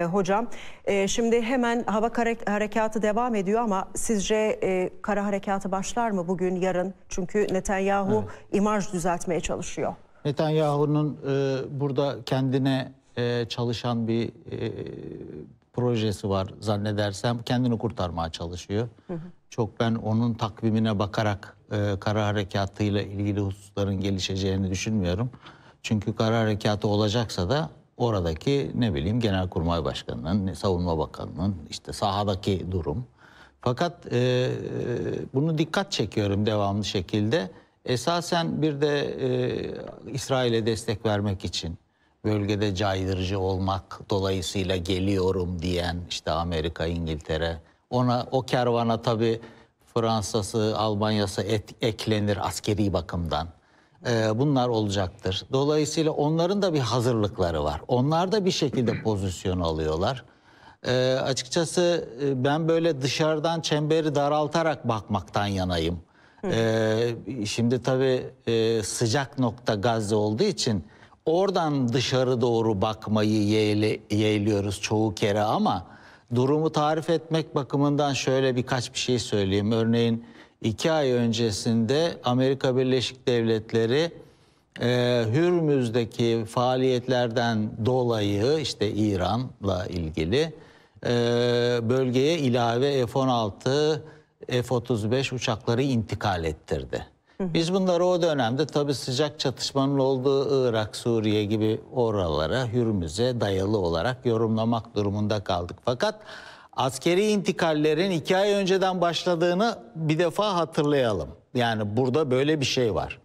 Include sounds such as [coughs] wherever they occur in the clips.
Ee, hocam ee, şimdi hemen hava harekatı devam ediyor ama sizce ee, kara harekatı başlar mı bugün yarın? Çünkü Netanyahu evet. imaj düzeltmeye çalışıyor. Netanyahu'nun burada kendine çalışan bir projesi var zannedersem. Kendini kurtarmaya çalışıyor. Hı hı. Çok ben onun takvimine bakarak e, kara harekatıyla ilgili hususların gelişeceğini düşünmüyorum. Çünkü kara harekatı olacaksa da oradaki ne bileyim Genelkurmay Başkanı'nın, Savunma Bakanı'nın işte sahadaki durum. Fakat e, e, bunu dikkat çekiyorum devamlı şekilde. Esasen bir de e, İsrail'e destek vermek için bölgede caydırıcı olmak dolayısıyla geliyorum diyen işte Amerika, İngiltere. Ona o kervana tabii Fransa'sı, Almanya'sı et, eklenir askeri bakımdan. Ee, bunlar olacaktır. Dolayısıyla onların da bir hazırlıkları var. Onlar da bir şekilde pozisyon alıyorlar. Ee, e, açıkçası ben böyle dışarıdan çemberi daraltarak bakmaktan yanayım. E, şimdi tabii e, sıcak nokta Gazze olduğu için oradan dışarı doğru bakmayı yeğli, yeğliyoruz çoğu kere ama durumu tarif etmek bakımından şöyle birkaç bir şey söyleyeyim. Örneğin iki ay öncesinde Amerika Birleşik Devletleri e, Hürmüz'deki faaliyetlerden dolayı işte İran'la ilgili e, bölgeye ilave F-16, F-35 uçakları intikal ettirdi. Biz bunları o dönemde tabi sıcak çatışmanın olduğu Irak, Suriye gibi oralara, Hürmüz'e dayalı olarak yorumlamak durumunda kaldık. Fakat askeri intikallerin iki ay önceden başladığını bir defa hatırlayalım. Yani burada böyle bir şey var.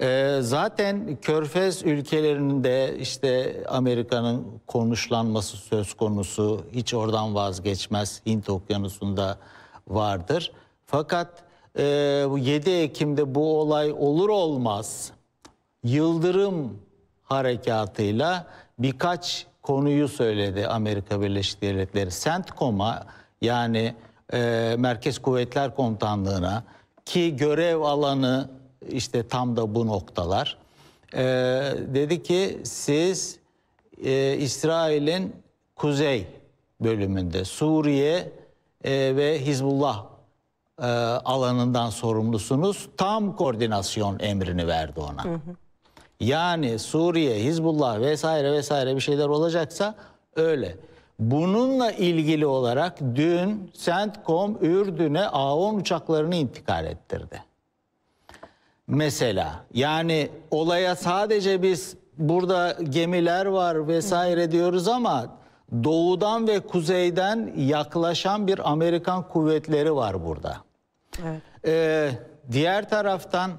Ee, zaten Körfez ülkelerinde işte Amerika'nın konuşlanması söz konusu hiç oradan vazgeçmez. Hint okyanusunda vardır. Fakat e, 7 Ekim'de bu olay olur olmaz Yıldırım harekatıyla birkaç konuyu söyledi Amerika Birleşik Devletleri. CENTCOM'a yani e, Merkez Kuvvetler Komutanlığı'na ki görev alanı işte tam da bu noktalar. E, dedi ki siz e, İsrail'in kuzey bölümünde Suriye e, ve Hizbullah e, alanından sorumlusunuz. Tam koordinasyon emrini verdi ona. Hı hı. Yani Suriye, Hizbullah vesaire vesaire bir şeyler olacaksa öyle. Bununla ilgili olarak dün CENTCOM Ürdün'e A-10 uçaklarını intikal ettirdi. Mesela yani olaya sadece biz burada gemiler var vesaire diyoruz ama doğudan ve kuzeyden yaklaşan bir Amerikan kuvvetleri var burada. Evet. Ee, diğer taraftan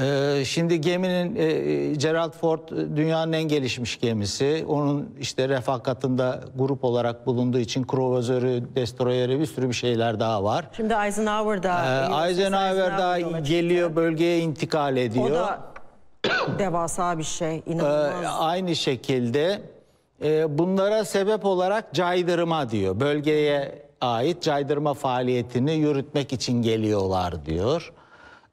ee, şimdi geminin e, e, Gerald Ford e, dünyanın en gelişmiş gemisi. Onun işte refakatında grup olarak bulunduğu için kruvazörü, destroyeri bir sürü bir şeyler daha var. Şimdi Eisenhower da ee, Eisenhower da geliyor bölgeye intikal ediyor. O da [coughs] devasa bir şey ee, inanılmaz. Ee, aynı şekilde e, bunlara sebep olarak caydırma diyor. Bölgeye ait caydırma faaliyetini yürütmek için geliyorlar diyor.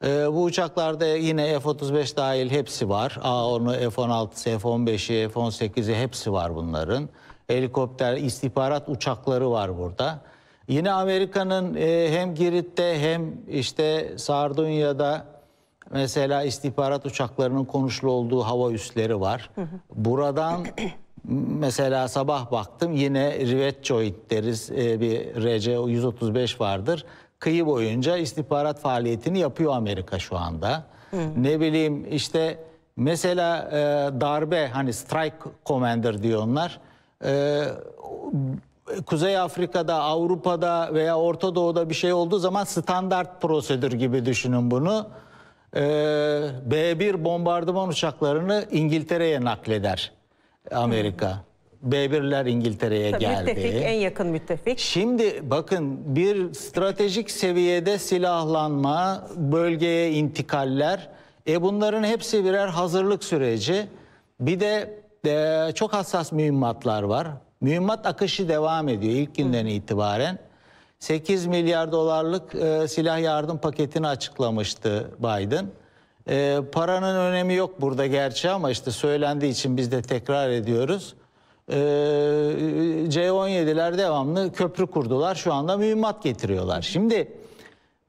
Ee, bu uçaklarda yine F-35 dahil hepsi var. A-10'u, F-16'sı, F-15'i, F-18'i hepsi var bunların. Helikopter, istihbarat uçakları var burada. Yine Amerika'nın e, hem Girit'te hem işte Sardunya'da mesela istihbarat uçaklarının konuşlu olduğu hava üsleri var. Buradan [clears throat] Mesela sabah baktım yine rivet joint deriz e, bir RC 135 vardır. Kıyı boyunca istihbarat faaliyetini yapıyor Amerika şu anda. Hı. Ne bileyim işte mesela e, darbe hani strike commander diyor onlar. E, Kuzey Afrika'da, Avrupa'da veya Orta Doğu'da bir şey olduğu zaman standart prosedür gibi düşünün bunu. B-1 bombardıman uçaklarını İngiltere'ye nakleder. Amerika. B1'ler İngiltere'ye geldi. Müttefik, en yakın müttefik. Şimdi bakın bir stratejik seviyede silahlanma, bölgeye intikaller. E bunların hepsi birer hazırlık süreci. Bir de e, çok hassas mühimmatlar var. Mühimmat akışı devam ediyor ilk günden Hı. itibaren. 8 milyar dolarlık e, silah yardım paketini açıklamıştı Biden. E, paranın önemi yok burada gerçi ama işte söylendiği için biz de tekrar ediyoruz. E, ee, C-17'ler devamlı köprü kurdular. Şu anda mühimmat getiriyorlar. Şimdi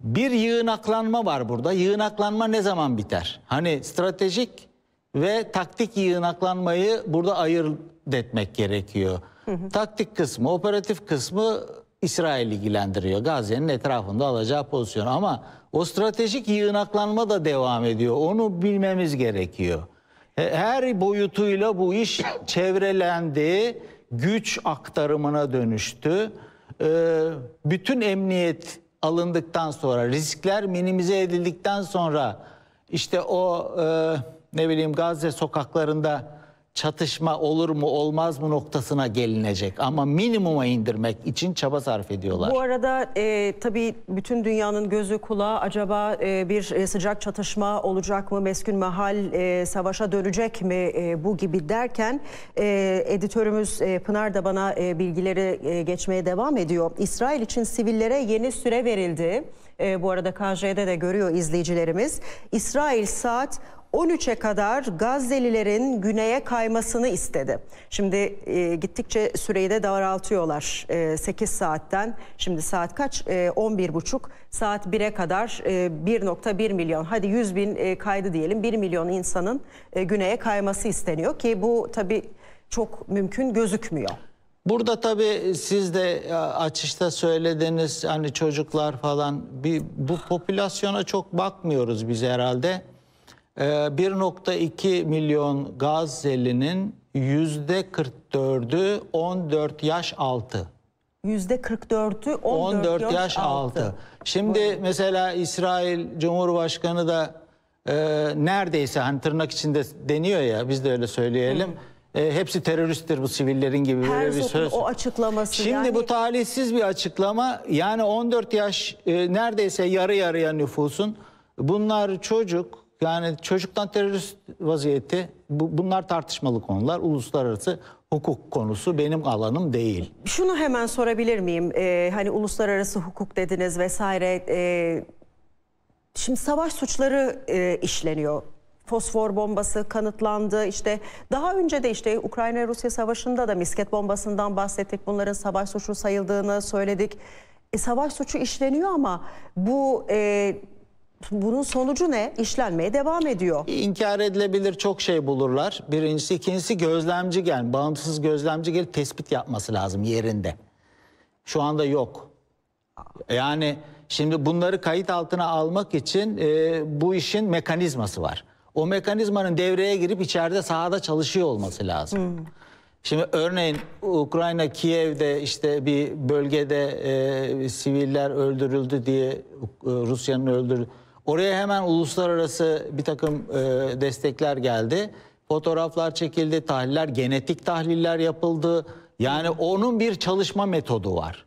bir yığınaklanma var burada. Yığınaklanma ne zaman biter? Hani stratejik ve taktik yığınaklanmayı burada ayırt etmek gerekiyor. Hı hı. Taktik kısmı, operatif kısmı İsrail ilgilendiriyor. Gazze'nin etrafında alacağı pozisyon ama o stratejik yığınaklanma da devam ediyor. Onu bilmemiz gerekiyor. Her boyutuyla bu iş çevrelendi, güç aktarımına dönüştü. Ee, bütün emniyet alındıktan sonra, riskler minimize edildikten sonra işte o e, ne bileyim Gazze sokaklarında çatışma olur mu olmaz mı noktasına gelinecek. Ama minimuma indirmek için çaba sarf ediyorlar. Bu arada e, tabii bütün dünyanın gözü kulağı acaba e, bir e, sıcak çatışma olacak mı? Meskün mahal e, savaşa dönecek mi e, bu gibi derken e, editörümüz e, Pınar da bana e, bilgileri e, geçmeye devam ediyor. İsrail için sivillere yeni süre verildi. E, bu arada KJ'de de görüyor izleyicilerimiz. İsrail saat 13'e kadar Gazze'lilerin güneye kaymasını istedi. Şimdi e, gittikçe süreyi de daraltıyorlar. E, 8 saatten şimdi saat kaç? E, 11.30 saat 1'e kadar e, 1.1 milyon hadi 100 bin e, kaydı diyelim 1 milyon insanın e, güneye kayması isteniyor ki bu tabi çok mümkün gözükmüyor. Burada tabii siz de e, açışta söylediniz hani çocuklar falan bir, bu popülasyona çok bakmıyoruz biz herhalde. 1.2 ee, milyon gazeli'nin yüzde %44'ü 14 yaş altı. Yüzde %44'ü 14, 14 yaş, altı. Şimdi Buyurun. mesela İsrail Cumhurbaşkanı da e, neredeyse hani tırnak içinde deniyor ya biz de öyle söyleyelim. Hı. E, hepsi teröristtir bu sivillerin gibi böyle bir söz. o açıklaması. Şimdi yani... bu talihsiz bir açıklama. Yani 14 yaş e, neredeyse yarı yarıya nüfusun. Bunlar çocuk yani çocuktan terörist vaziyeti bu, bunlar tartışmalı konular. Uluslararası hukuk konusu benim alanım değil. Şunu hemen sorabilir miyim? Ee, hani uluslararası hukuk dediniz vesaire. E, şimdi savaş suçları e, işleniyor. Fosfor bombası kanıtlandı. İşte daha önce de işte Ukrayna-Rusya savaşında da misket bombasından bahsettik. Bunların savaş suçu sayıldığını söyledik. E, savaş suçu işleniyor ama bu e, bunun sonucu ne? İşlenmeye devam ediyor. İnkar edilebilir çok şey bulurlar. Birincisi, ikincisi gözlemci gel, bağımsız gözlemci gel, tespit yapması lazım yerinde. Şu anda yok. Yani şimdi bunları kayıt altına almak için e, bu işin mekanizması var. O mekanizmanın devreye girip içeride sahada çalışıyor olması lazım. Hmm. Şimdi örneğin Ukrayna Kiev'de işte bir bölgede e, siviller öldürüldü diye e, Rusya'nın öldürdüğü Oraya hemen uluslararası bir takım e, destekler geldi. Fotoğraflar çekildi, tahliller, genetik tahliller yapıldı. Yani onun bir çalışma metodu var.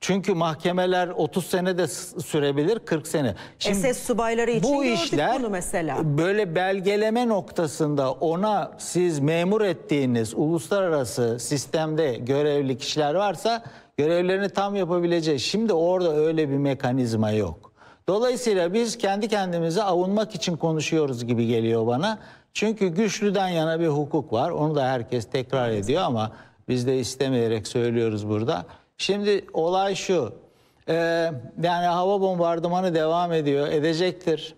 Çünkü mahkemeler 30 sene de sürebilir, 40 sene. Şimdi SS subayları için bu işler, bunu mesela. Böyle belgeleme noktasında ona siz memur ettiğiniz uluslararası sistemde görevli kişiler varsa görevlerini tam yapabileceği. Şimdi orada öyle bir mekanizma yok. Dolayısıyla biz kendi kendimize avunmak için konuşuyoruz gibi geliyor bana. Çünkü güçlüden yana bir hukuk var. Onu da herkes tekrar ediyor ama biz de istemeyerek söylüyoruz burada. Şimdi olay şu. Ee, yani hava bombardımanı devam ediyor. Edecektir.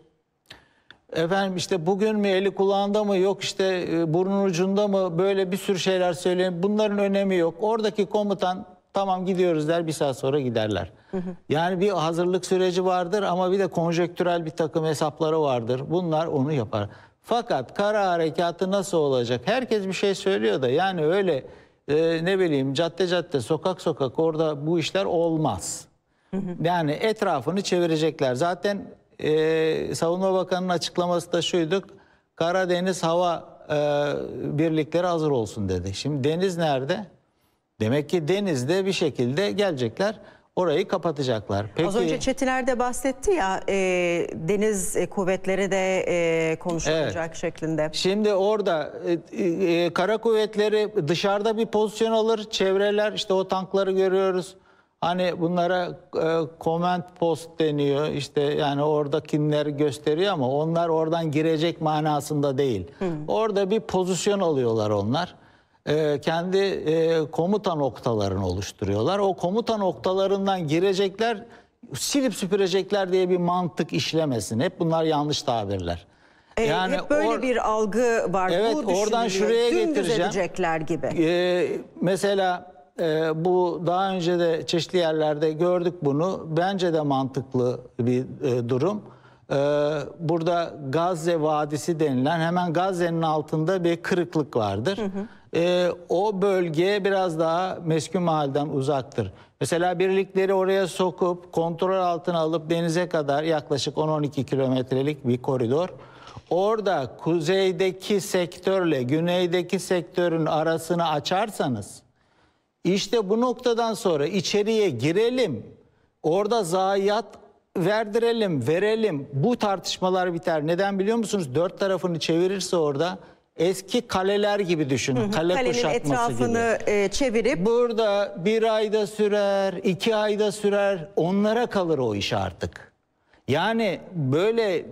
Efendim işte bugün mi, eli kulağında mı yok işte e, burnun ucunda mı böyle bir sürü şeyler söyleyin. Bunların önemi yok. Oradaki komutan Tamam gidiyoruz der bir saat sonra giderler. Hı hı. Yani bir hazırlık süreci vardır ama bir de konjektürel bir takım hesapları vardır. Bunlar onu yapar. Fakat kara harekatı nasıl olacak? Herkes bir şey söylüyor da yani öyle e, ne bileyim cadde cadde sokak sokak orada bu işler olmaz. Hı hı. Yani etrafını çevirecekler. Zaten e, Savunma Bakanı'nın açıklaması da şuydu. Karadeniz Hava e, Birlikleri hazır olsun dedi. Şimdi deniz nerede? Demek ki denizde bir şekilde gelecekler orayı kapatacaklar. Peki, Az önce Çetiner'de bahsetti ya e, deniz e, kuvvetleri de e, konuşulacak evet. şeklinde. Şimdi orada e, e, kara kuvvetleri dışarıda bir pozisyon alır. Çevreler işte o tankları görüyoruz. Hani bunlara e, comment post deniyor işte yani orada kimler gösteriyor ama onlar oradan girecek manasında değil. Hı. Orada bir pozisyon alıyorlar onlar. Ee, kendi e, komuta noktalarını oluşturuyorlar. O komuta noktalarından girecekler, silip süpürecekler diye bir mantık işlemesin. Hep bunlar yanlış tabirler. E, yani hep böyle or, bir algı var. Evet, Bu oradan şuraya Dün getireceğim. gibi. E, mesela e, bu daha önce de çeşitli yerlerde gördük bunu. Bence de mantıklı bir e, durum burada Gazze Vadisi denilen hemen Gazze'nin altında bir kırıklık vardır. Hı hı e, o bölgeye biraz daha meskun mahalden uzaktır. Mesela birlikleri oraya sokup kontrol altına alıp denize kadar yaklaşık 10-12 kilometrelik bir koridor. Orada kuzeydeki sektörle güneydeki sektörün arasını açarsanız işte bu noktadan sonra içeriye girelim. Orada zayiat verdirelim, verelim. Bu tartışmalar biter. Neden biliyor musunuz? Dört tarafını çevirirse orada eski kaleler gibi düşünün. Kale Kalenin kuşatması etrafını gibi. E, çevirip. Burada bir ayda sürer, iki ayda sürer. Onlara kalır o iş artık. Yani böyle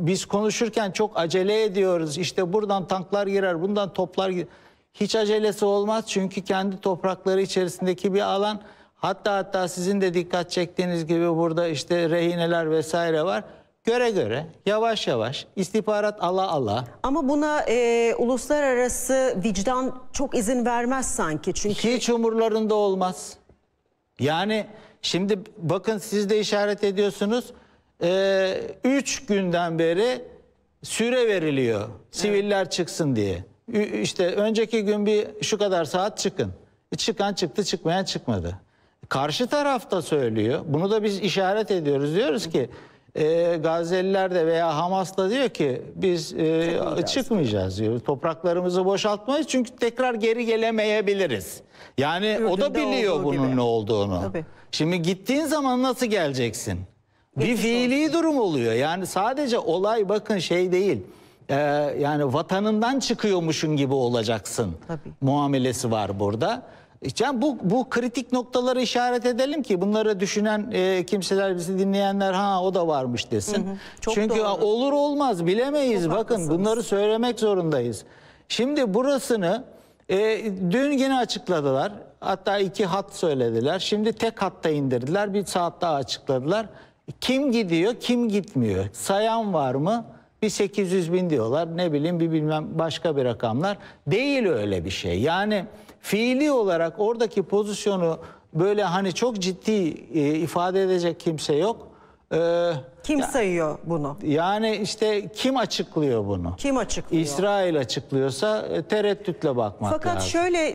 biz konuşurken çok acele ediyoruz. İşte buradan tanklar girer, bundan toplar girer. Hiç acelesi olmaz çünkü kendi toprakları içerisindeki bir alan. Hatta hatta sizin de dikkat çektiğiniz gibi burada işte rehineler vesaire var göre göre yavaş yavaş istihbarat ala ala. Ama buna e, uluslararası vicdan çok izin vermez sanki. Çünkü hiç umurlarında olmaz. Yani şimdi bakın siz de işaret ediyorsunuz. e, üç günden beri süre veriliyor siviller evet. çıksın diye. İşte önceki gün bir şu kadar saat çıkın. E, çıkan çıktı çıkmayan çıkmadı. Karşı tarafta söylüyor. Bunu da biz işaret ediyoruz. Diyoruz ki e, Gazeliler de veya Hamas da diyor ki biz e, çıkmayacağız. çıkmayacağız diyor. Topraklarımızı boşaltmayız çünkü tekrar geri gelemeyebiliriz. Yani Ürdün'de o da biliyor bunun gibi. ne olduğunu. Tabii. Şimdi gittiğin zaman nasıl geleceksin? Geçmiş bir fiili olsun. durum oluyor. Yani sadece olay bakın şey değil. E, yani vatanından çıkıyormuşun gibi olacaksın. Tabii. Muamelesi var burada. E, Can bu, bu kritik noktaları işaret edelim ki bunları düşünen e, kimseler bizi dinleyenler ha o da varmış desin. Hı hı, Çünkü doğru. olur olmaz bilemeyiz çok bakın haklısınız. bunları söylemek zorundayız. Şimdi burasını e, dün yine açıkladılar hatta iki hat söylediler şimdi tek hatta indirdiler bir saat daha açıkladılar. Kim gidiyor kim gitmiyor sayan var mı? bir 800 bin diyorlar ne bileyim bir bilmem başka bir rakamlar değil öyle bir şey yani fiili olarak oradaki pozisyonu böyle hani çok ciddi e, ifade edecek kimse yok. Ee, kim ya, sayıyor bunu? Yani işte kim açıklıyor bunu? Kim açıklıyor? İsrail açıklıyorsa e, tereddütle bakmak Fakat lazım. Fakat şöyle